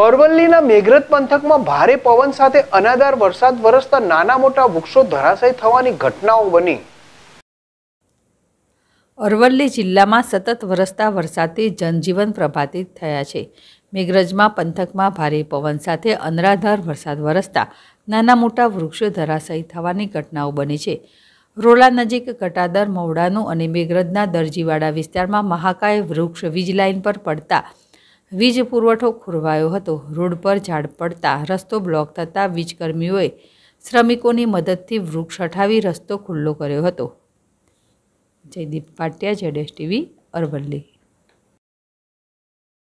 અરવલ્લીના મેઘરજ પંથકમાં ભારે પવન સાથે અનાદાર વરસાદ વરસતા નાના મોટા વૃક્ષો ધરાશય થવાની ઘટનાઓ બની અરવલ્લી જિલ્લામાં સતત વરસતા વરસાદથી જનજીવન પ્રભાવિત થયા છે મેઘરજમાં પંથકમાં ભારે પવન સાથે અનરાધાર વરસાદ વરસતા નાના મોટા વૃક્ષો ધરાશયી થવાની ઘટનાઓ બની છે રોલા નજીક કટાદર મહુડાનું અને મેઘરજના દરજીવાડા વિસ્તારમાં મહાકાય વૃક્ષ વીજ લાઇન પર પડતા વીજ પુરવઠો ખોરવાયો હતો રોડ પર ઝાડ પડતા રસ્તો બ્લોક થતાં વીજકર્મીઓએ શ્રમિકોની મદદથી વૃક્ષ હઠાવી રસ્તો ખુલ્લો કર્યો હતો જયદીપ પાટિયા જેડેશ ટીવી અરવલ્લી